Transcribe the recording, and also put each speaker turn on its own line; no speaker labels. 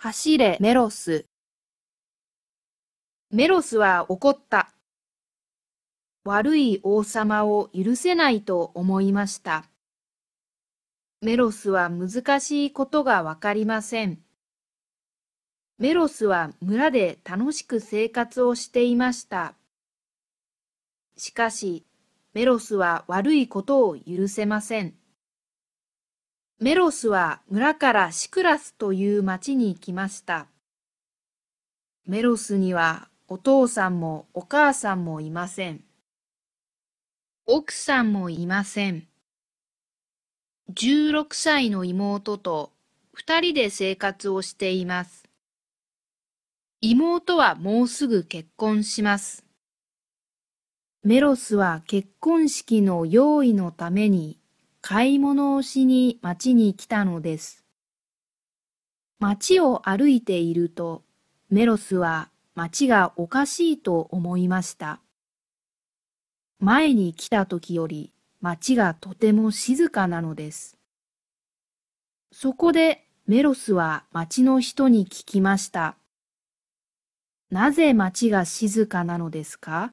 走れメロス。メロスは怒った。悪い王様を許せないと思いました。メロスは難しいことがわかりません。メロスは村で楽しく生活をしていました。しかし、メロスは悪いことを許せません。メロスは村からシクラスという町に行きました。メロスにはお父さんもお母さんもいません。奥さんもいません。16歳の妹と2人で生活をしています。妹はもうすぐ結婚します。メロスは結婚式の用意のために買い物をしに町に来たのです。町を歩いていると、メロスは町がおかしいと思いました。前に来た時より町がとても静かなのです。そこでメロスは町の人に聞きました。なぜ町が静かなのですか